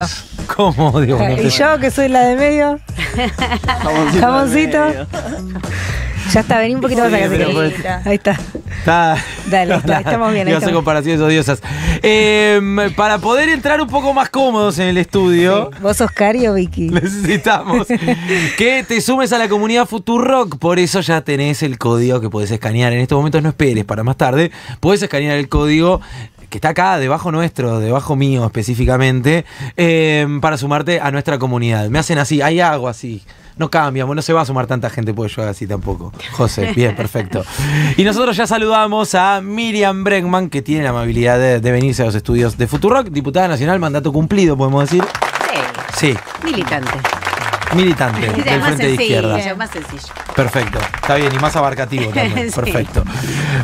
¿Cómo? Digo, y yo que soy la de medio. Jamoncito. Ya está, vení un poquito más acá. Pues, ahí está. Dale, estamos bien. comparaciones odiosas. Em, para poder entrar un poco más cómodos en el estudio. ¿Vos, Oscar y Vicky? Necesitamos que te sumes a la comunidad Futurock. Por eso ya tenés el código que podés escanear. En estos momentos no esperes para más tarde. Podés escanear el código que está acá debajo nuestro, debajo mío específicamente, em, para sumarte a nuestra comunidad. Me hacen así, hay algo así. No cambiamos, no se va a sumar tanta gente, pues yo así tampoco. José, bien, perfecto. Y nosotros ya saludamos a Miriam Bregman, que tiene la amabilidad de, venirse a los estudios de Futurock, diputada nacional, mandato cumplido, podemos decir. Sí. sí. Militante. Militante del Frente de Izquierda. Más sencillo. Perfecto. Está bien, y más abarcativo también. Perfecto.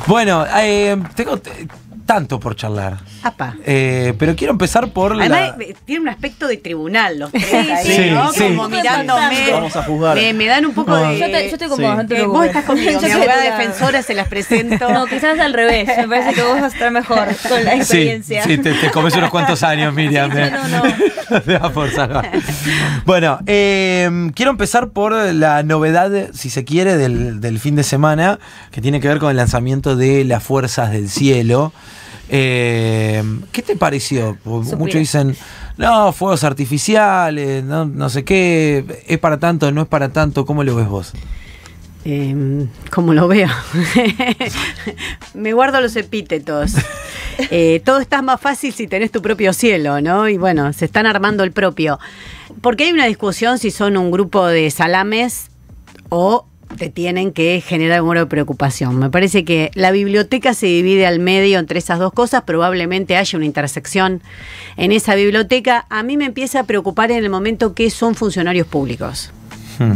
Bueno, eh, tengo tanto por charlar. Eh, pero quiero empezar por Además, eh, tiene un aspecto de tribunal los tres ¿no? como mirándome. Vamos a Me, dan un poco de... Yo, yo estoy como eh, vos, estás conmigo, mi abogada defensora se las presento. No, quizás al revés. Me parece que vos vas a estar mejor con la experiencia. Sí, te, comes unos cuantos años, Miriam. Eh. no, no, Bueno, quiero empezar por la novedad, si se quiere, del fin de semana, que tiene que ver con el lanzamiento de Las Fuerzas del Cielo. Eh, ¿Qué te pareció? Muchos dicen, no, fuegos artificiales, no, sé qué, es para tanto, no es para tanto, ¿cómo lo ves vos? Eh, como lo veo. Me guardo los epítetos. Eh, todo está más fácil si tenés tu propio cielo, ¿no? Y bueno, se están armando el propio. Porque hay una discusión si son un grupo de salames o te tienen que generar un grado de preocupación. Me parece que la biblioteca se divide al medio entre esas dos cosas, probablemente haya una intersección en esa biblioteca. A mí me empieza a preocupar en el momento que son funcionarios públicos. Hmm.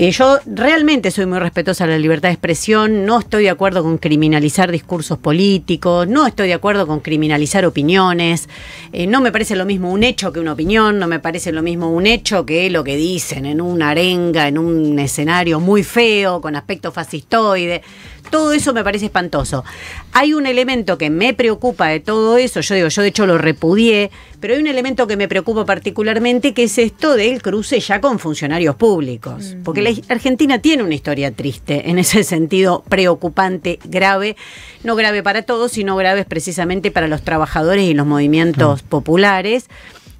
Eh, yo realmente soy muy respetuosa de la libertad de expresión, no estoy de acuerdo con criminalizar discursos políticos, no estoy de acuerdo con criminalizar opiniones, eh, no me parece lo mismo un hecho que una opinión, no me parece lo mismo un hecho que lo que dicen en una arenga, en un escenario muy feo, con aspecto fascistoide todo eso me parece espantoso. Hay un elemento que me preocupa de todo eso, yo digo, yo de hecho lo repudié, pero hay un elemento que me preocupa particularmente que es esto del cruce ya con funcionarios públicos, mm. porque la Argentina tiene una historia triste en ese sentido preocupante, grave, no grave para todos, sino grave precisamente para los trabajadores y los movimientos populares.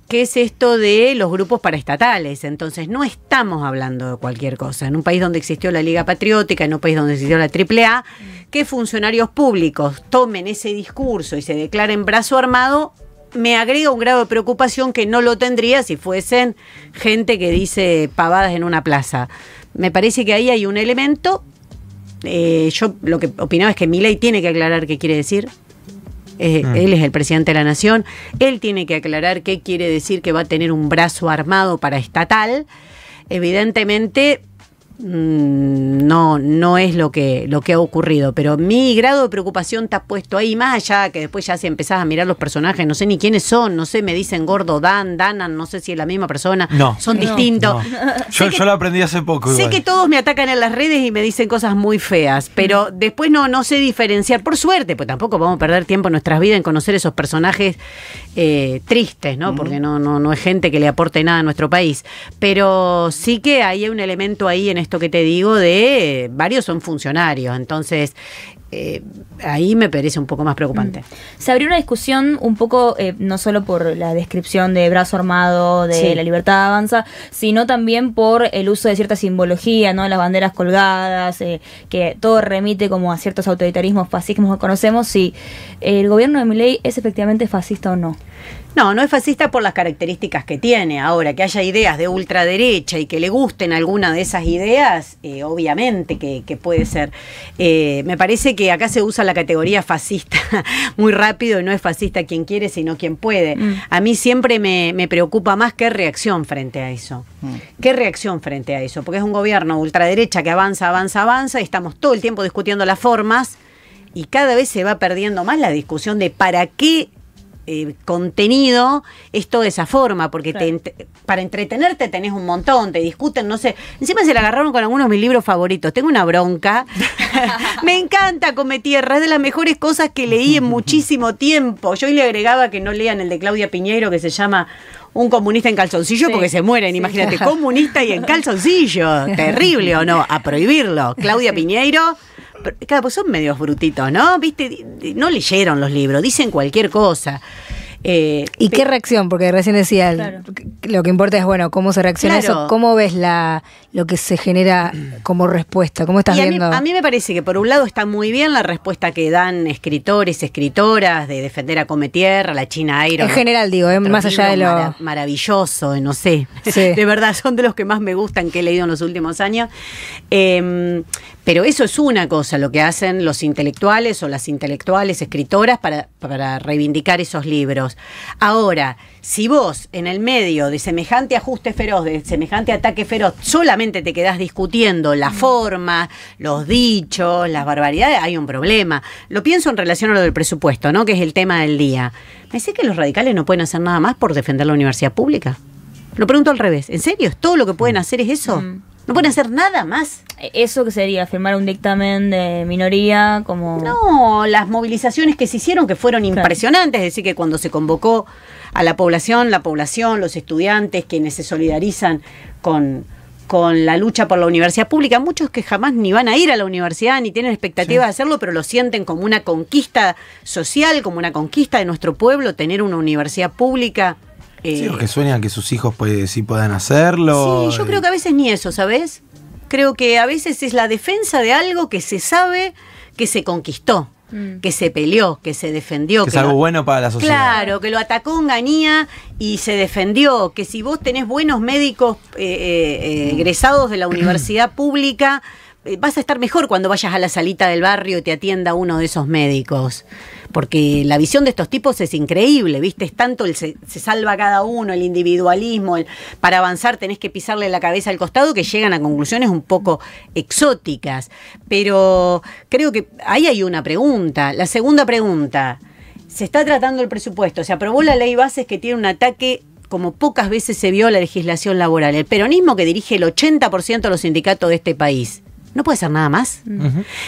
¿Qué es esto de los grupos paraestatales. Entonces, no estamos hablando de cualquier cosa. En un país donde existió la Liga Patriótica, en un país donde existió la AAA, que funcionarios públicos tomen ese discurso y se declaren brazo armado, me agrega un grado de preocupación que no lo tendría si fuesen gente que dice pavadas en una plaza. Me parece que ahí hay un elemento. Eh, yo lo que opinaba es que mi ley tiene que aclarar qué quiere decir eh, mm. él es el presidente de la nación, él tiene que aclarar qué quiere decir que va a tener un brazo armado para estatal. Evidentemente, Mm, no, no es lo que, lo que ha ocurrido, pero mi grado de preocupación te está puesto ahí, más allá que después ya si empezás a mirar los personajes, no sé ni quiénes son, no sé, me dicen gordo, Dan, Danan, no sé si es la misma persona, no, son distintos. Yo, lo aprendí hace poco. Sé que todos me atacan en las redes y me dicen cosas muy feas, pero mm. después no, no sé diferenciar, por suerte, pues tampoco vamos a perder tiempo en nuestras vidas en conocer esos personajes eh, tristes, ¿no? Mm. Porque no, no, no es gente que le aporte nada a nuestro país, pero sí que hay un elemento ahí en este esto que te digo de varios son funcionarios, entonces eh, ahí me parece un poco más preocupante. Mm. Se abrió una discusión un poco, eh, no solo por la descripción de brazo armado, de la libertad avanza, sino también por el uso de cierta simbología, ¿no? Las banderas colgadas, eh, que todo remite como a ciertos autoritarismos, fascismos que conocemos, si el gobierno de Miley es efectivamente fascista o no. No, no es fascista por las características que tiene. Ahora, que haya ideas de ultraderecha y que le gusten alguna de esas ideas, eh, obviamente que, puede ser. Eh, me parece que acá se usa la categoría fascista muy rápido y no es fascista quien quiere, sino quien puede. Mm. A mí siempre me, preocupa más qué reacción frente a eso. Mm. ¿Qué reacción frente a eso? Porque es un gobierno ultraderecha que avanza, avanza, avanza y estamos todo el tiempo discutiendo las formas y cada vez se va perdiendo más la discusión de para qué eh, contenido es toda esa forma, porque para entretenerte tenés un montón, te discuten, no sé. Encima se la agarraron con algunos de mis libros favoritos. Tengo una bronca. me encanta Cometierra, Tierra, es de las mejores cosas que leí en muchísimo tiempo. Yo le agregaba que no lean el de Claudia Piñeiro, que se llama un comunista en calzoncillo porque se mueren, imagínate, comunista y en calzoncillo, terrible o no, a prohibirlo. Claudia Piñeiro, Claro, pues son medios brutitos, ¿no? Viste, no leyeron los libros, dicen cualquier cosa. Eh, ¿Y qué reacción? Porque recién decía, lo que importa es, bueno, cómo se reacciona eso, cómo ves la, lo que se genera como respuesta, cómo estás viendo. Mí, a mí me parece que por un lado está muy bien la respuesta que dan escritores, escritoras, de defender a Cometierra, la China Iron. En general, digo, ¿eh? más allá de lo... maravilloso, no sé. De verdad, son de los que más me gustan que he leído en los últimos años. Em, pero eso es una cosa, lo que hacen los intelectuales o las intelectuales escritoras para, reivindicar esos libros. Ahora, si vos en el medio de semejante ajuste feroz, de semejante ataque feroz, solamente te quedás discutiendo la mm. forma, los dichos, las barbaridades, hay un problema. Lo pienso en relación a lo del presupuesto, ¿no? Que es el tema del día. ¿Me dice que los radicales no pueden hacer nada más por defender la universidad pública? Lo pregunto al revés. ¿En serio? todo lo que pueden mm. hacer es eso? Mm. No pueden hacer nada más. E-, ¿Eso que sería? ¿Firmar un dictamen de minoría? como No, las movilizaciones que se hicieron que fueron impresionantes. Es decir, que cuando se convocó a la población, la población, los estudiantes, quienes se solidarizan con, con la lucha por la universidad pública, muchos que jamás ni van a ir a la universidad ni tienen expectativa de hacerlo, pero lo sienten como una conquista social, como una conquista de nuestro pueblo, tener una universidad pública eh, sí, o que sueñan que sus hijos sí puedan hacerlo. Sí, yo creo que a veces ni eso, ¿sabes? Creo que a veces es la defensa de algo que se sabe que se conquistó, mm. que se peleó, que se defendió. Que, es algo bueno para la sociedad. Claro, que lo atacó en ganía y se defendió. Que si vos tenés buenos médicos eh, eh, egresados de la universidad pública eh, vas a estar mejor cuando vayas a la salita del barrio y te atienda uno de esos médicos. Porque la visión de estos tipos es increíble, ¿viste? Es tanto el se, salva cada uno, el individualismo, para avanzar tenés que pisarle la cabeza al costado, que llegan a conclusiones un poco exóticas. Pero creo que ahí hay una pregunta. La segunda pregunta, se está tratando el presupuesto, se aprobó la ley bases que tiene un ataque como pocas veces se vio la legislación laboral. El peronismo que dirige el 80% de los sindicatos de este país no puede ser nada más.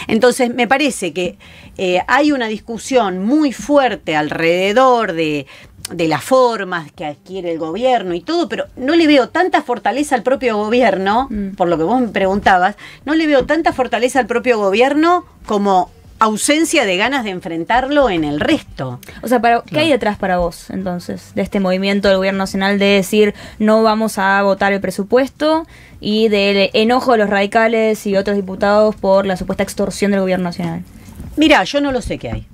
Entonces, me parece que eh, hay una discusión muy fuerte alrededor de, de las formas que adquiere el gobierno y todo, pero no le veo tanta fortaleza al propio gobierno, mm. por lo que vos me preguntabas, no le veo tanta fortaleza al propio gobierno como ausencia de ganas de enfrentarlo en el resto. O sea, ¿qué hay detrás para vos entonces de este movimiento del gobierno nacional de decir no vamos a votar el presupuesto y del enojo de los radicales y otros diputados por la supuesta extorsión del gobierno nacional? Mira, yo no lo sé qué hay.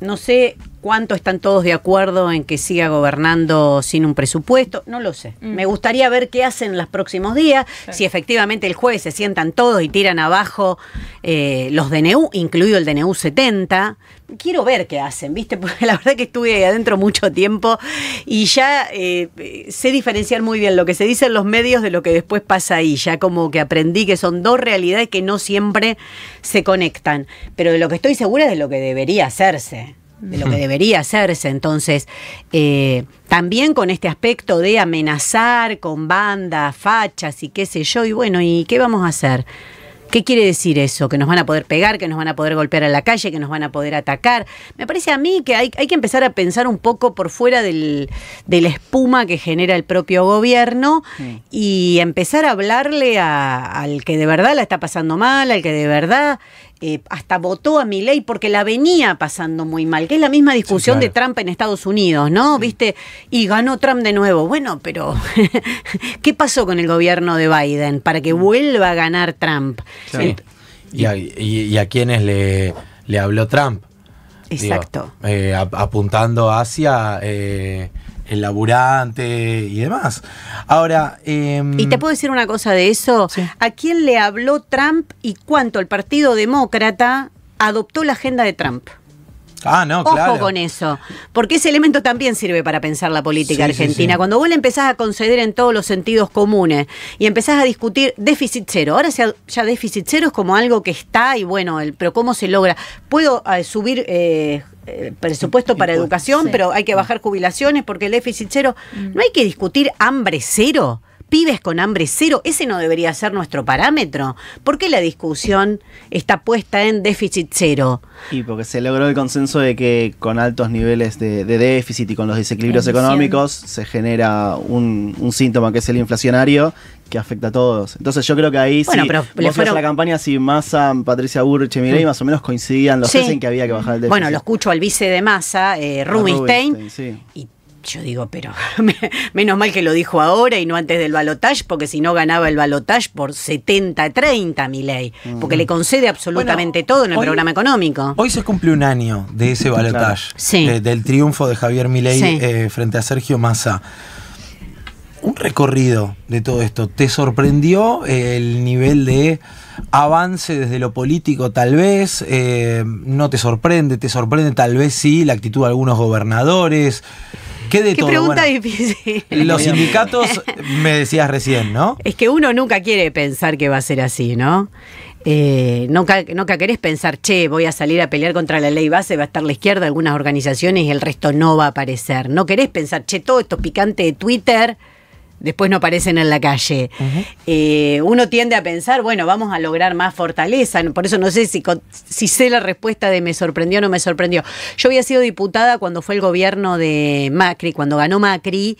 No sé cuánto están todos de acuerdo en que siga gobernando sin un presupuesto, no lo sé. Mm. Me gustaría ver qué hacen los próximos días, si efectivamente el jueves se sientan todos y tiran abajo eh, los DNU, incluido el DNU 70. Quiero ver qué hacen, ¿viste? Porque la verdad que estuve ahí adentro mucho tiempo y ya eh, sé diferenciar muy bien lo que se dice en los medios de lo que después pasa ahí. Ya como que aprendí que son dos realidades que no siempre se conectan. Pero de lo que estoy segura es de lo que debería hacerse de lo que mm. debería hacerse. Entonces, eh, también con este aspecto de amenazar con bandas, fachas y qué sé yo, y bueno, ¿y qué vamos a hacer? ¿Qué quiere decir eso? ¿Que nos van a poder pegar? ¿Que nos van a poder golpear a la calle? ¿Que nos van a poder atacar? Me parece a mí que hay, hay que empezar a pensar un poco por fuera del, de la espuma que genera el propio gobierno y empezar a hablarle al que de verdad la está pasando mal, al que de verdad eh, hasta votó a mi ley porque la venía pasando muy mal, que es la misma discusión de Trump en Estados Unidos, ¿no? ¿Viste? Y ganó Trump de nuevo. Bueno, pero ¿qué pasó con el gobierno de Biden para que vuelva a ganar Trump? y, a, quiénes le, le habló Trump? Exacto. Eh, apuntando hacia... Eh, el laburante y demás. Ahora. Em, y te puedo decir una cosa de eso. ¿A quién le habló Trump y cuánto el Partido Demócrata adoptó la agenda de Trump? Ah, no, Ojo con eso, porque ese elemento también sirve para pensar la política argentina. Cuando vos le empezás a conceder en todos los sentidos comunes y empezás a discutir déficit cero, ahora ya déficit cero es como algo que está y bueno, el, pero ¿cómo se logra? Puedo eh, subir eh, eh, presupuesto para educación, pero hay que bajar jubilaciones porque el déficit cero. Mm. No hay que discutir hambre cero pibes con hambre cero, ese no debería ser nuestro parámetro. ¿Por qué la discusión está puesta en déficit cero? Y porque se logró el consenso de que con altos niveles de, déficit y con los desequilibrios económicos se genera un, síntoma que es el inflacionario que afecta a todos. Entonces yo creo que ahí bueno, pero vos fueron... la campaña si Massa, Patricia Burche, y mm. más o menos coincidían los en que había que bajar el déficit. Bueno, lo escucho al vice de Massa, eh, Rubinstein, Rubinstein sí. Yo digo, pero menos mal que lo dijo ahora y no antes del balotage, porque si no ganaba el balotage por 70-30 mi porque le concede absolutamente todo en el programa económico. Hoy se cumple un año de ese balotage, del triunfo de Javier Milei eh, frente a Sergio Massa. Un recorrido de todo esto. ¿Te sorprendió eh, el nivel de avance desde lo político tal vez, eh, no te sorprende, te sorprende tal vez sí la actitud de algunos gobernadores, ¿Qué de pregunta difícil. Los sindicatos, me decías recién, ¿no? Es que uno nunca quiere pensar que va a ser así, ¿no? Eh, nunca, nunca, querés pensar, che, voy a salir a pelear contra la ley base, va a estar la izquierda, algunas organizaciones y el resto no va a aparecer. No querés pensar, che, todo esto picante de Twitter después no aparecen en la calle. Eh, uno tiende a pensar, bueno, vamos a lograr más fortaleza. Por eso no sé si, si sé la respuesta de me sorprendió o no me sorprendió. Yo había sido diputada cuando fue el gobierno de Macri, cuando ganó Macri.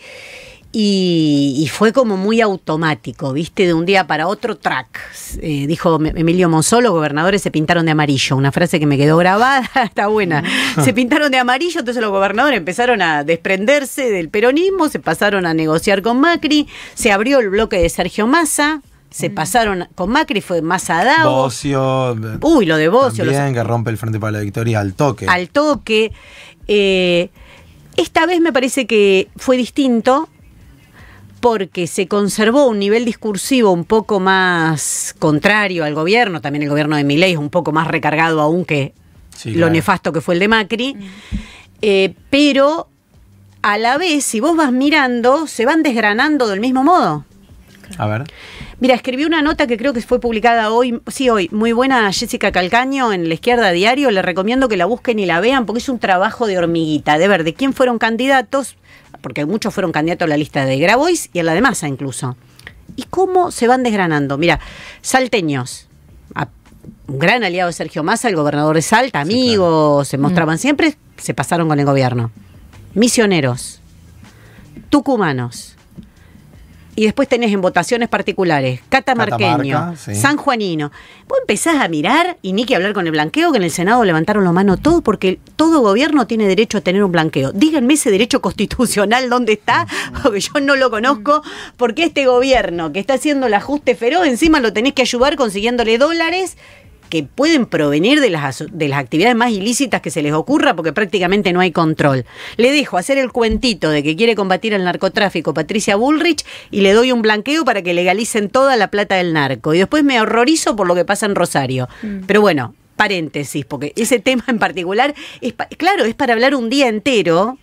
Y, fue como muy automático, ¿viste? De un día para otro, track. Eh, dijo Emilio Monzó, los gobernadores se pintaron de amarillo. Una frase que me quedó grabada, está buena. Ah. Se pintaron de amarillo, entonces los gobernadores empezaron a desprenderse del peronismo, se pasaron a negociar con Macri, se abrió el bloque de Sergio Massa. Se mm. pasaron con Macri, fue Massa Dao. Uy, lo de Bocio. También, que rompe el Frente para la Victoria al toque. Al toque. Eh, esta vez me parece que fue distinto porque se conservó un nivel discursivo un poco más contrario al gobierno, también el gobierno de Miley es un poco más recargado aún que lo nefasto que fue el de Macri, eh, pero a la vez, si vos vas mirando, se van desgranando del mismo modo. A ver. Mira, escribí una nota que creo que fue publicada hoy, sí, hoy, muy buena Jessica Calcaño en La Izquierda Diario. Le recomiendo que la busquen y la vean porque es un trabajo de hormiguita, de ver de quién fueron candidatos, porque muchos fueron candidatos a la lista de Grabois y a la de Massa incluso. ¿Y cómo se van desgranando? Mira, salteños, un gran aliado de Sergio Massa, el gobernador de Salta, amigos, se mm. mostraban siempre, se pasaron con el gobierno. Misioneros, tucumanos, y después tenés en votaciones particulares, catamarqueño, sanjuanino. Vos empezás a mirar y ni que hablar con el blanqueo, que en el Senado levantaron la mano todo, porque todo gobierno tiene derecho a tener un blanqueo. Díganme ese derecho constitucional dónde está, porque yo no lo conozco, porque este gobierno que está haciendo el ajuste feroz, encima lo tenés que ayudar consiguiéndole dólares que pueden provenir de las, de las actividades más ilícitas que se les ocurra porque prácticamente no hay control. Le dejo hacer el cuentito de que quiere combatir el narcotráfico Patricia Bullrich y le doy un blanqueo para que legalicen toda la plata del narco. Y después me horrorizo por lo que pasa en Rosario. Mm. Pero bueno, paréntesis, porque ese tema en particular, es claro, es para hablar un día entero,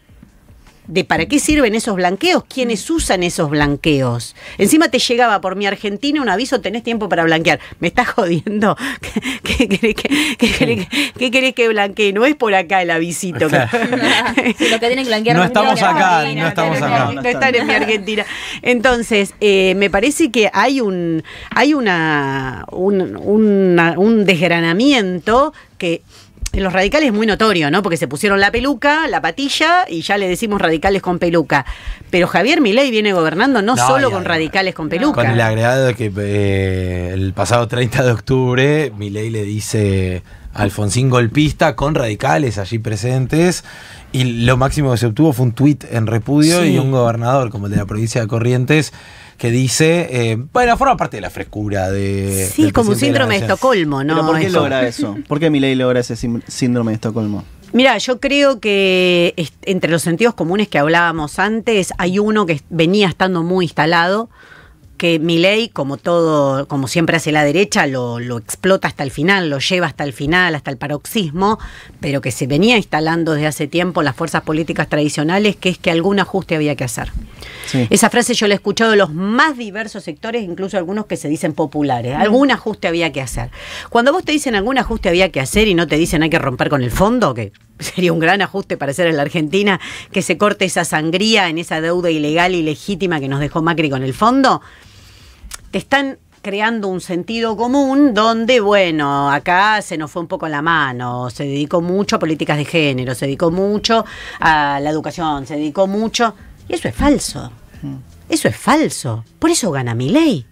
de para qué sirven esos blanqueos, quiénes mm. usan esos blanqueos. Encima te llegaba por mi Argentina un aviso, tenés tiempo para blanquear. Me estás jodiendo. ¿Qué, querés, que, blanquee? No es por acá el avisito. lo que tienen que blanquear no, estamos acá, no estamos acá. No, están en mi Argentina. Entonces, eh, me parece que hay un hay una, un desgranamiento que en los radicales es muy notorio, ¿no? Porque se pusieron la peluca, la patilla y ya le decimos radicales con peluca. Pero Javier Milei viene gobernando no, solo con radicales con peluca. Con el agregado de que eh, el pasado 30 de octubre Milei le dice Alfonsín golpista con radicales allí presentes. Y lo máximo que se obtuvo fue un tuit en repudio y un gobernador, como el de la provincia de Corrientes, que dice, eh, bueno, forma parte de la frescura de... Sí, como un síndrome de, Estocolmo, ¿no? ¿Por qué logra eso? ¿Por qué Milei logra ese síndrome de Estocolmo? Mira, yo creo que entre los sentidos comunes que hablábamos antes, hay uno que venía estando muy instalado, que ley, como todo, como siempre hace la derecha, lo, explota hasta el final, lo lleva hasta el final, hasta el paroxismo, pero que se venía instalando desde hace tiempo las fuerzas políticas tradicionales, que es que algún ajuste había que hacer. Esa frase yo la he escuchado de los más diversos sectores, incluso algunos que se dicen populares. Algún ajuste había que hacer. Cuando vos te dicen algún ajuste había que hacer y no te dicen hay que romper con el fondo, que sería un gran ajuste para hacer en la Argentina, que se corte esa sangría en esa deuda ilegal y legítima que nos dejó Macri con el fondo te están creando un sentido común donde, bueno, acá se nos fue un poco la mano, se dedicó mucho a políticas de género, se dedicó mucho a la educación, se dedicó mucho... Y eso es falso. Mm. Eso es falso. Por eso gana mi ley.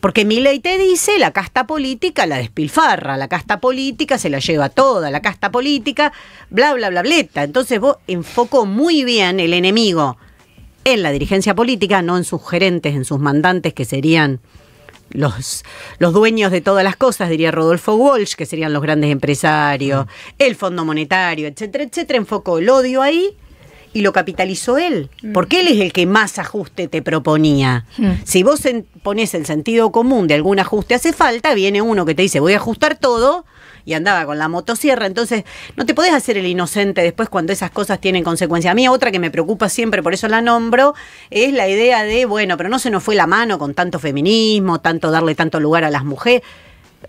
Porque mi ley te dice, la casta política la despilfarra, la casta política se la lleva toda, la casta política, bla, bla, bla, bleta. Entonces vos enfocó muy bien el enemigo en la dirigencia política, no en sus gerentes, en sus mandantes, que serían los, los dueños de todas las cosas, diría Rodolfo Walsh, que serían los grandes empresarios, mm. el Fondo Monetario, etcétera, etcétera, enfocó el odio ahí y lo capitalizó él, mm. porque él es el que más ajuste te proponía. Mm. Si vos ponés el sentido común de algún ajuste hace falta, viene uno que te dice voy a ajustar todo y andaba con la motosierra. Entonces, no te podés hacer el inocente después cuando esas cosas tienen consecuencias. A mí otra que me preocupa siempre, por eso la nombro, es la idea de, bueno, pero no se nos fue la mano con tanto feminismo, tanto darle tanto lugar a las mujeres.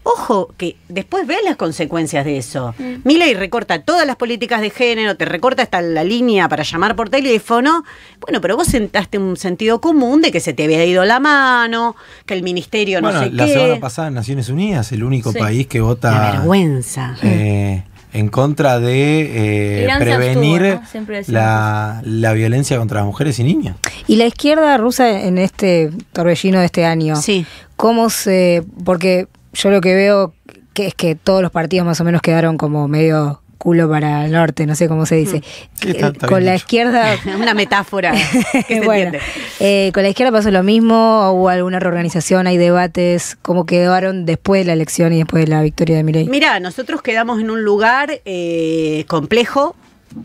Ojo, que después ves las consecuencias de eso. Mm. Miley recorta todas las políticas de género, te recorta hasta la línea para llamar por teléfono. Bueno, pero vos sentaste un sentido común de que se te había ido la mano, que el ministerio no sé la qué. La semana pasada en Naciones Unidas, el único país que vota. La vergüenza. Eh, en contra de eh, prevenir la, la, violencia contra las mujeres y niñas. Y la izquierda rusa en este torbellino de este año. Sí. ¿Cómo se.? Porque yo lo que veo que es que todos los partidos más o menos quedaron como medio culo para el norte, no sé cómo se dice. Mm. con la izquierda. Una metáfora. Que eh, con la izquierda pasó lo mismo, hubo alguna reorganización, hay debates, cómo quedaron después de la elección y después de la victoria de Mireille? Mira, nosotros quedamos en un lugar eh, complejo,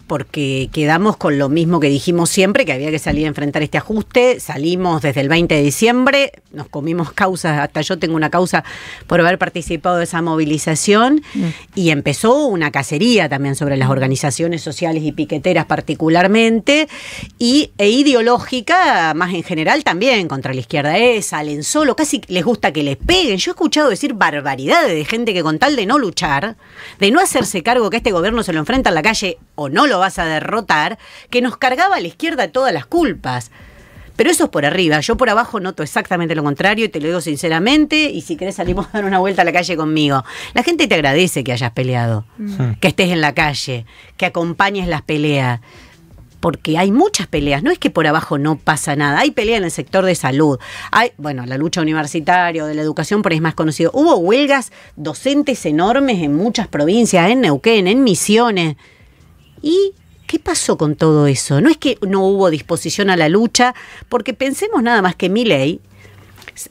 porque quedamos con lo mismo que dijimos siempre, que había que salir a enfrentar este ajuste. Salimos desde el 20 de diciembre, nos comimos causas, hasta yo tengo una causa por haber participado de esa movilización, mm. y empezó una cacería también sobre las mm. organizaciones sociales y piqueteras particularmente, y, e ideológica más en general también, contra la izquierda es, salen solo, casi les gusta que les peguen. Yo he escuchado decir barbaridades de gente que con tal de no luchar, de no hacerse cargo que este gobierno se lo enfrenta en la calle no lo vas a derrotar, que nos cargaba a la izquierda todas las culpas. Pero eso es por arriba. Yo por abajo noto exactamente lo contrario y te lo digo sinceramente. Y si querés salimos a dar una vuelta a la calle conmigo. La gente te agradece que hayas peleado, mm. que estés en la calle, que acompañes las peleas. Porque hay muchas peleas, no es que por abajo no pasa nada. Hay pelea en el sector de salud. Hay, bueno, la lucha universitaria, de la educación, por ahí es más conocido. Hubo huelgas docentes enormes en muchas provincias, en Neuquén, en Misiones. ¿Y qué pasó con todo eso? No es que no hubo disposición a la lucha, porque pensemos nada más que Milei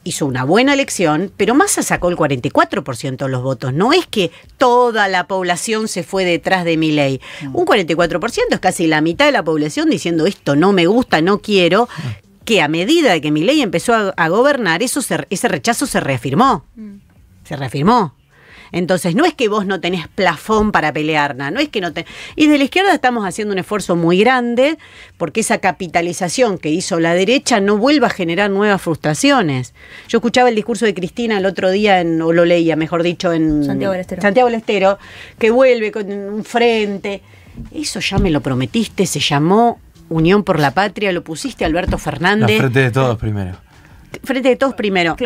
hizo una buena elección, pero Massa sacó el 44% de los votos. No es que toda la población se fue detrás de Milei. Un 44% es casi la mitad de la población diciendo esto no me gusta, no quiero ah. que a medida de que Milei empezó a, gobernar, eso ese rechazo se reafirmó. Mm. Se reafirmó. Entonces, no es que vos no tenés plafón para pelear nada, no es que no te... Y de la izquierda estamos haciendo un esfuerzo muy grande porque esa capitalización que hizo la derecha no vuelva a generar nuevas frustraciones. Yo escuchaba el discurso de Cristina el otro día, en, o lo leía, mejor dicho, en Santiago Santiago del Estero que vuelve con un frente. Eso ya me lo prometiste, se llamó Unión por la Patria, lo pusiste Alberto Fernández. La frente de todos primero frente de todos primero.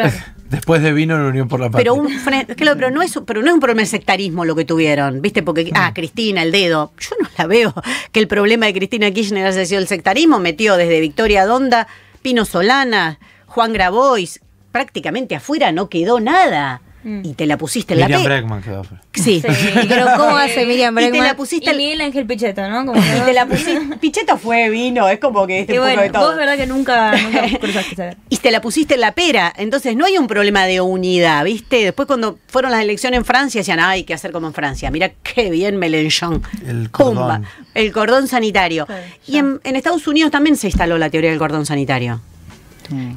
Después de vino la Unión por la Patria. Pero, claro, pero, no es, pero no es un problema de sectarismo lo que tuvieron, ¿viste? Porque, ah, mm. Cristina, el dedo. Yo no la veo que el problema de Cristina Kirchner haya sido el sectarismo. Metió desde Victoria Donda, Pino Solana, Juan Grabois, prácticamente afuera no quedó nada. Mm. Y te la pusiste en la pera Miriam Bregman quedó. Sí. Pero ¿cómo hace Miriam Bregman? Y te la pusiste. Y el... Miguel Ángel Pichetto, ¿no? Como y te la pusiste. Pichetto fue, vino, es como que este y bueno, todo. Vos, verdad que nunca, cruzaste Y te la pusiste en la pera. Entonces no hay un problema de unidad, ¿viste? Después cuando fueron las elecciones en Francia decían, ay, ¿qué hacer como en Francia? Mira qué bien Melenchon. El cordón. El cordón sanitario. y en Estados Unidos también se instaló la teoría del cordón sanitario.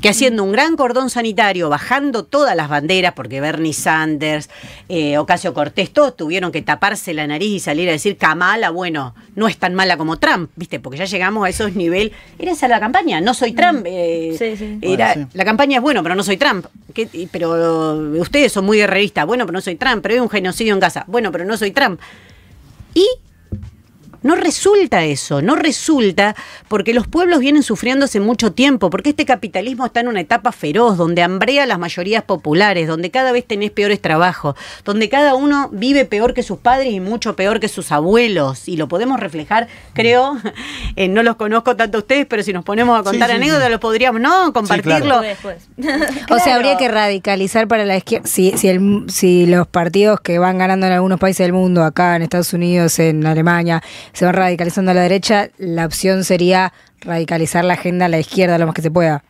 Que haciendo un gran cordón sanitario, bajando todas las banderas, porque Bernie Sanders, eh, Ocasio Cortés, todos tuvieron que taparse la nariz y salir a decir, Kamala, bueno, no es tan mala como Trump, ¿viste? Porque ya llegamos a esos niveles. Era esa la campaña, no soy Trump. Mm. Eh, la campaña es bueno, pero no soy Trump. pero ustedes son muy de bueno, pero no soy Trump, pero hay un genocidio en Gaza, bueno, pero no soy Trump. Y no resulta eso, no resulta porque los pueblos vienen sufriendo hace mucho tiempo, porque este capitalismo está en una etapa feroz, donde hambrea las mayorías populares, donde cada vez tenés peores trabajos, donde cada uno vive peor que sus padres y mucho peor que sus abuelos. Y lo podemos reflejar, creo, no los conozco tanto ustedes, pero si nos ponemos a contar anécdotas, lo podríamos, ¿no? Compartirlo. o sea, habría que radicalizar para la izquierda. Si, si los partidos que van ganando en algunos países del mundo, acá en Estados Unidos, en Alemania, se van radicalizando a la derecha, la opción sería radicalizar la agenda a la izquierda lo más que se pueda.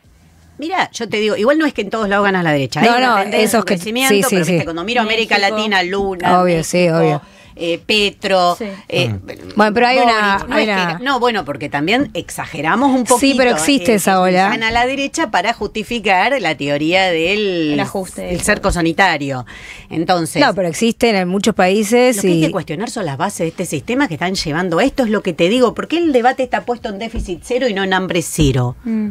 Mira, yo te digo, igual no es que en todos lados ganas la derecha. ¿eh? No, no, esos que. pero, cuando miro América Latina, Luna. Obvio, sí, obvio eh, Petro. Eh, mm. bueno, pero hay una, no, bueno, porque también exageramos un poquito. Sí, pero existe eh, esa ola. Van a la derecha para justificar la teoría del el cerco sanitario. Entonces. No, pero existen en muchos países. Lo y... que hay que cuestionar son las bases de este sistema que están llevando. Esto es lo que te digo. ¿Por qué el debate está puesto en déficit cero y no en hambre cero? Mm.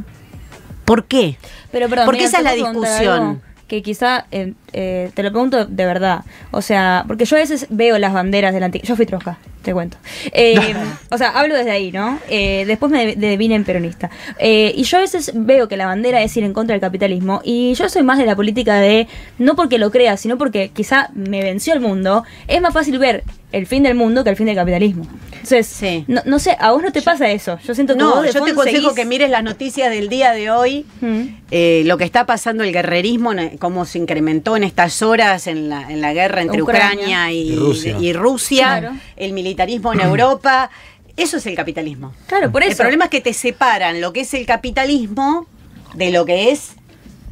¿Por qué? Pero, Porque esa es la discusión que quizá eh, eh, te lo pregunto de, verdad. O sea, porque yo a veces veo las banderas del antiguo. Yo fui troca te cuento. Eh, o sea, hablo desde ahí, ¿no? después me devine en peronista. y yo a veces veo que la bandera es ir en contra del capitalismo. Y yo soy más de la política de, no porque lo crea, sino porque quizá me venció el mundo. Es más fácil ver el fin del mundo que el fin del capitalismo. Entonces, no, sé, a vos no te pasa eso. Yo siento que no, vos yo te aconsejo que mires las noticias del día de hoy, mm. eh, lo que está pasando el guerrerismo, cómo se incrementó en estas horas en la, en la guerra entre Ucrania, y, Rusia, el militarismo en Europa. Eso es el capitalismo. Claro, por eso. El problema es que te separan lo que es el capitalismo de lo que es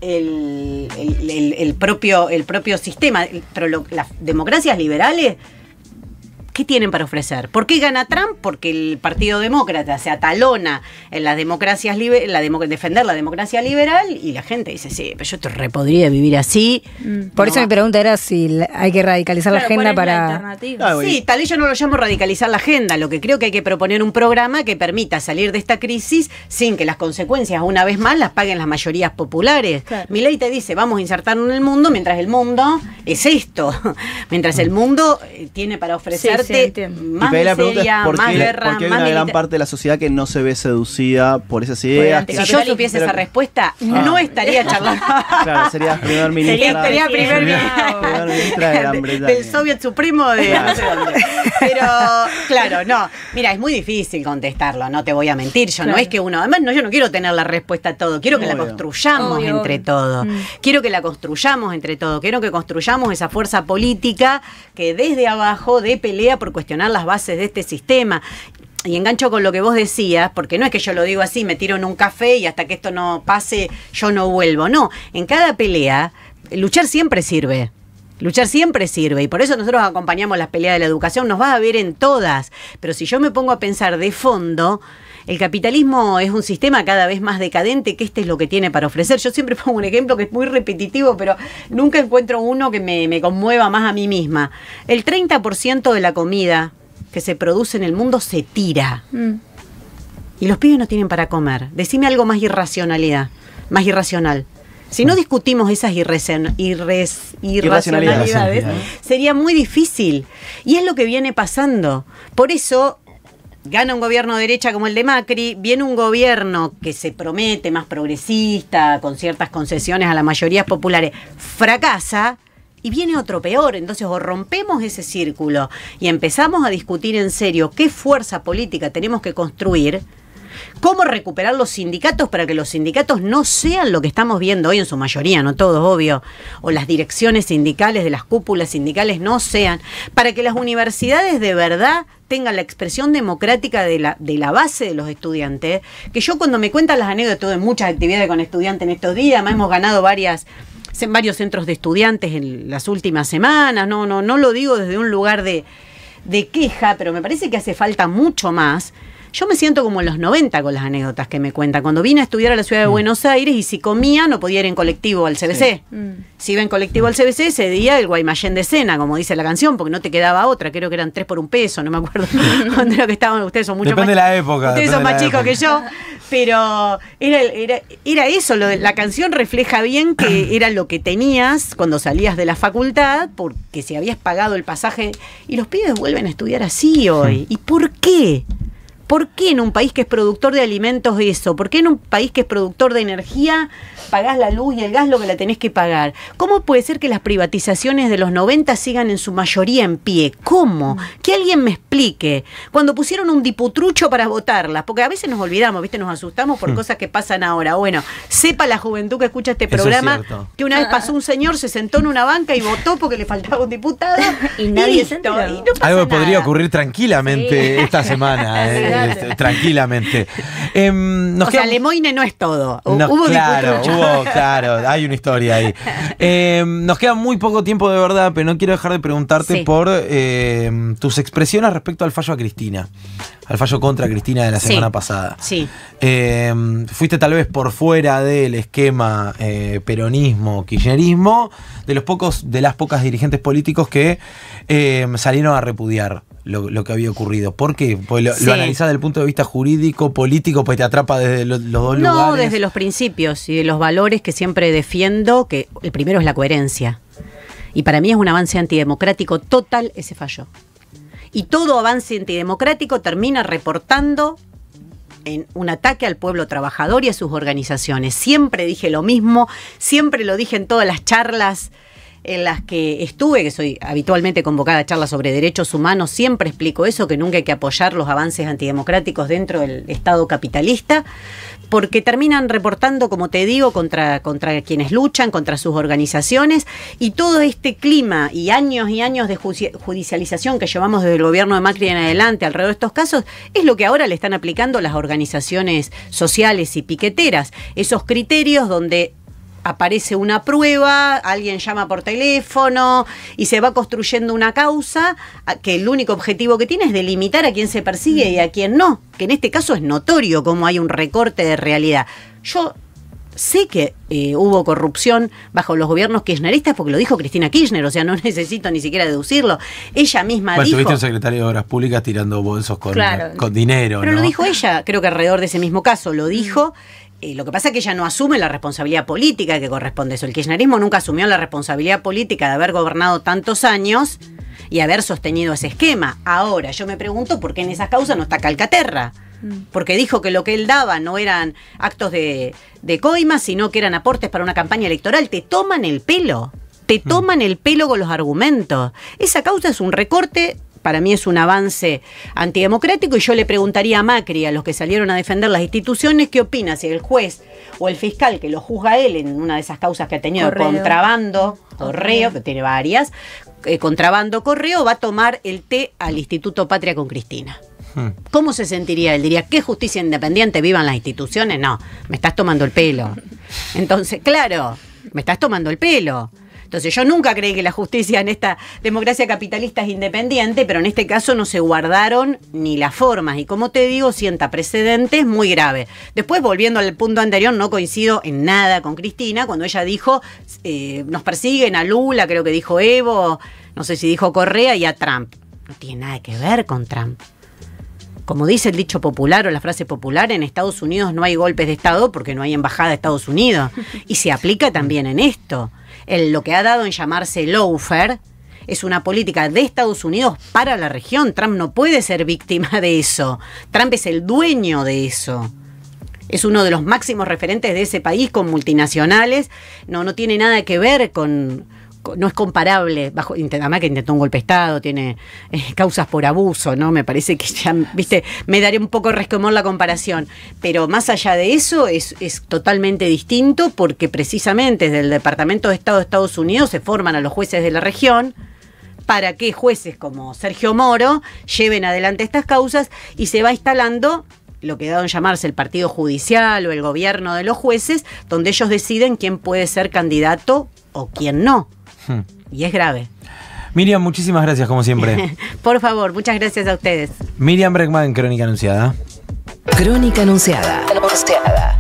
el, propio, el propio sistema. Pero las democracias liberales ¿qué tienen para ofrecer? ¿Por qué gana Trump? Porque el Partido Demócrata se atalona en las democracias la defender la democracia liberal y la gente dice, sí, pero yo te repodría vivir así. Mm. Por eso mi pregunta era si hay que radicalizar la agenda para... Ah, sí, tal vez yo no lo llamo radicalizar la agenda, lo que creo que hay que proponer un programa que permita salir de esta crisis sin que las consecuencias, una vez más, las paguen las mayorías populares. Mi ley te dice, vamos a insertarnos en el mundo mientras el mundo es esto, mientras el mundo eh, tiene para ofrecer guerra, porque hay una gran parte de la sociedad que no se ve seducida por esas ideas. si yo supiese esa respuesta, ah. no estaría charlando. Claro, primer ministro Sería, primer, ministro de Del Soviet Supremo de Pero, claro, no. Mira, es muy difícil contestarlo, no te voy a mentir. Yo no es que uno. Además, yo no quiero tener la respuesta a todo. Quiero que la construyamos entre todos. Mm. Quiero que la construyamos entre todos. Quiero que construyamos esa fuerza política que desde abajo de pelea por cuestionar las bases de este sistema. Y engancho con lo que vos decías, porque no es que yo lo digo así, me tiro en un café y hasta que esto no pase yo no vuelvo. No, en cada pelea, luchar siempre sirve. Luchar siempre sirve y por eso nosotros acompañamos las peleas de la educación, nos va a ver en todas, pero si yo me pongo a pensar de fondo, el capitalismo es un sistema cada vez más decadente, que este es lo que tiene para ofrecer. Yo siempre pongo un ejemplo que es muy repetitivo, pero nunca encuentro uno que me, conmueva más a mí misma. El 30% de la comida que se produce en el mundo se tira. Mm. Y los pibes no tienen para comer. Decime algo más irracionalidad, más irracional. Si no mm. discutimos esas irracionalidades, sería muy difícil. Y es lo que viene pasando. Por eso gana un gobierno de derecha como el de Macri, viene un gobierno que se promete más progresista, con ciertas concesiones a las mayorías populares, fracasa. Y viene otro peor, entonces o rompemos ese círculo y empezamos a discutir en serio qué fuerza política tenemos que construir, cómo recuperar los sindicatos para que los sindicatos no sean lo que estamos viendo hoy en su mayoría, no todos, obvio, o las direcciones sindicales de las cúpulas sindicales no sean, para que las universidades de verdad tengan la expresión democrática de la, de la base de los estudiantes, que yo cuando me cuentan las anécdotas, de muchas actividades con estudiantes en estos días, hemos ganado varias en varios centros de estudiantes en las últimas semanas, no, no, no lo digo desde un lugar de, de queja, pero me parece que hace falta mucho más yo me siento como en los 90 con las anécdotas que me cuenta. Cuando vine a estudiar a la ciudad de mm. Buenos Aires y si comía no podía ir en colectivo al CBC. Mm. Si iba en colectivo al CBC, ese día el Guaymallén de cena, como dice la canción, porque no te quedaba otra. Creo que eran tres por un peso, no me acuerdo cuando lo que estaban. Ustedes son mucho más. chicos que yo. Pero era, eso, la canción refleja bien que era lo que tenías cuando salías de la facultad, porque si habías pagado el pasaje. Y los pibes vuelven a estudiar así hoy. ¿Y por qué? ¿Por qué en un país que es productor de alimentos eso? ¿Por qué en un país que es productor de energía pagás la luz y el gas lo que la tenés que pagar? ¿Cómo puede ser que las privatizaciones de los 90 sigan en su mayoría en pie? ¿Cómo? Mm. Que alguien me explique. Cuando pusieron un diputrucho para votarlas, porque a veces nos olvidamos, ¿viste? Nos asustamos por hmm. cosas que pasan ahora. Bueno, sepa la juventud que escucha este programa que una vez ah. pasó un señor, se sentó en una banca y votó porque le faltaba un diputado y nadie Algo podría ocurrir tranquilamente esta semana. ¿eh? Este, tranquilamente. Eh, o Lemoine no es todo. hubo claro, claro, hay una historia ahí. Em, nos queda muy poco tiempo de verdad, pero no quiero dejar de preguntarte por em, tus expresiones respecto al fallo a Cristina, al fallo contra Cristina de la semana pasada. fuiste tal vez por fuera del esquema eh, peronismo, kirchnerismo, de los pocos, de las pocas dirigentes políticos que salieron a repudiar lo, que había ocurrido. ¿Por qué? Porque lo, analizás desde el punto de vista jurídico, político, pues te atrapa desde los, dos lugares. No, desde los principios y de los valores que siempre defiendo, que el primero es la coherencia. Y para mí es un avance antidemocrático total ese fallo. Y todo avance antidemocrático termina reportando en un ataque al pueblo trabajador y a sus organizaciones. Siempre dije lo mismo, siempre lo dije en todas las charlas en las que estuve, que soy habitualmente convocada a charlas sobre derechos humanos, siempre explico eso, que nunca hay que apoyar los avances antidemocráticos dentro del Estado capitalista, porque terminan reportando, como te digo, contra, contra quienes luchan, contra sus organizaciones, y todo este clima y años y años de judicialización que llevamos desde el gobierno de Macri en adelante alrededor de estos casos, es lo que ahora le están aplicando las organizaciones sociales y piqueteras, esos criterios donde aparece una prueba, alguien llama por teléfono y se va construyendo una causa que el único objetivo que tiene es delimitar a quién se persigue y a quién no, que en este caso es notorio cómo hay un recorte de realidad. Yo sé que eh, hubo corrupción bajo los gobiernos kirchneristas porque lo dijo Cristina Kirchner, o sea, no necesito ni siquiera deducirlo. Ella misma bueno, dijo... Tuviste un secretario de Obras Públicas tirando bolsos con, dinero. Pero lo dijo ella, creo que alrededor de ese mismo caso, lo dijo. Mm lo que pasa es que ella no asume la responsabilidad política que corresponde eso. El kirchnerismo nunca asumió la responsabilidad política de haber gobernado tantos años y haber sostenido ese esquema. Ahora, yo me pregunto por qué en esas causas no está Calcaterra. Mm. Porque dijo que lo que él daba no eran actos de, de coima, sino que eran aportes para una campaña electoral. Te toman el pelo. Te mm. toman el pelo con los argumentos. Esa causa es un recorte para mí es un avance antidemocrático y yo le preguntaría a Macri, a los que salieron a defender las instituciones, ¿qué opina si el juez o el fiscal que lo juzga él en una de esas causas que ha tenido, contrabando, correo, que tiene varias, eh, contrabando, correo, va a tomar el té al Instituto Patria con Cristina? Hmm. ¿Cómo se sentiría él? Diría, ¿qué justicia independiente? ¿Vivan las instituciones? No, me estás tomando el pelo. Entonces, claro, me estás tomando el pelo. Entonces yo nunca creí que la justicia en esta democracia capitalista es independiente, pero en este caso no se guardaron ni las formas. Y como te digo, sienta precedentes muy grave. Después, volviendo al punto anterior, no coincido en nada con Cristina cuando ella dijo, eh, nos persiguen a Lula, creo que dijo Evo, no sé si dijo Correa y a Trump. No tiene nada que ver con Trump como dice el dicho popular o la frase popular, en Estados Unidos no hay golpes de Estado porque no hay embajada de Estados Unidos. Y se aplica también en esto. El, lo que ha dado en llamarse lawfare es una política de Estados Unidos para la región. Trump no puede ser víctima de eso. Trump es el dueño de eso. Es uno de los máximos referentes de ese país con multinacionales. No, no tiene nada que ver con, no es comparable. Bajo, además que intentó un golpe de Estado, tiene eh, causas por abuso, ¿no? Me parece que ya, viste, me daré un poco resquemor la comparación. Pero más allá de eso, es, totalmente distinto porque precisamente desde el Departamento de Estado de Estados Unidos se forman a los jueces de la región para que jueces como Sergio Moro lleven adelante estas causas y se va instalando lo que en llamarse el partido judicial o el gobierno de los jueces, donde ellos deciden quién puede ser candidato o quién no. Y es grave. Miriam, muchísimas gracias como siempre. Por favor, muchas gracias a ustedes. Miriam Bregman, Crónica Anunciada. Crónica Anunciada. Anunciada.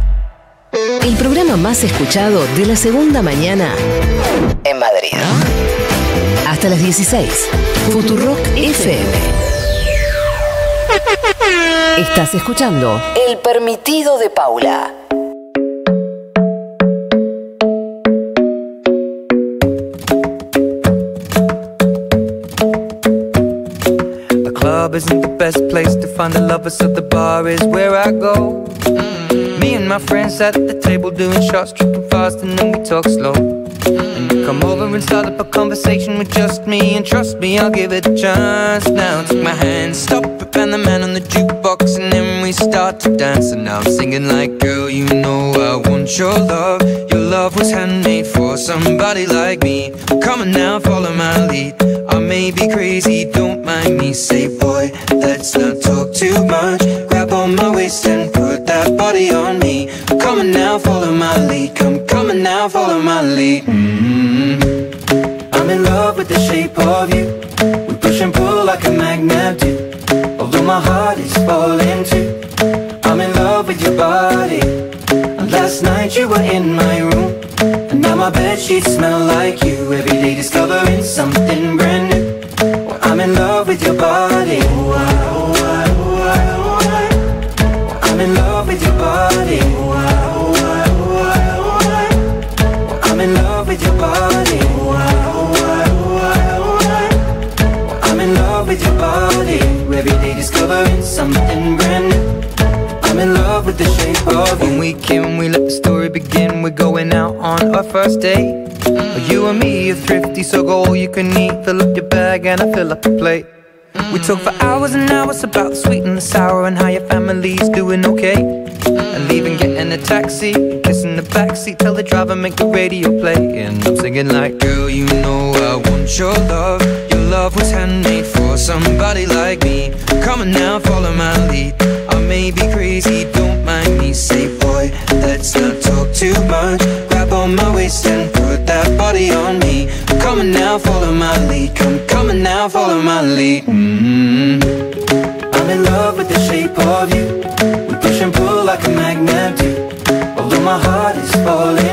El programa más escuchado de la segunda mañana en Madrid. Hasta las 16. Futurock FM. Estás escuchando El Permitido de Paula. lover, so the bar is where I go. Mm -hmm. Me and my friends at the table doing shots, tripping fast, and then we talk slow. Come over and start up a conversation with just me And trust me, I'll give it a chance Now take my hand, stop it, and the man on the jukebox And then we start to dance And now I'm singing like Girl, you know I want your love Your love was handmade for somebody like me Come on now, follow my lead I may be crazy, don't mind me Say boy, let's not talk too much Grab on my waist and put that body on me Come on now, follow my lead now, follow my lead mm -hmm. I'm in love with the shape of you We push and pull like a magnet do Although my heart is falling too I'm in love with your body and Last night you were in my room And now my bed sheets smell like you Every day discovering something brand new I'm in love with your body Ooh, I'm in love with your body. I'm in love with your body. Every day discovering something brand new. I'm in love with the shape of you. When we can, we let the story begin. We're going out on our first date. You and me are thrifty, so go all you can eat. Fill up your bag and I fill up the plate. We talk for hours and hours about the sweet and the sour and how your family's doing okay. And leaving, getting a taxi, kissing the backseat, tell the driver make the radio play. And I'm singing like, girl, you know I want your love. Your love was handmade for somebody like me. Come on now, follow my lead. I may be crazy, don't mind me. Say, boy, let's not talk too much. Grab on my waist and put that body on me coming now, follow my lead Come coming now, follow my lead mm -hmm. I'm in love with the shape of you We push and pull like a magnet do Although my heart is falling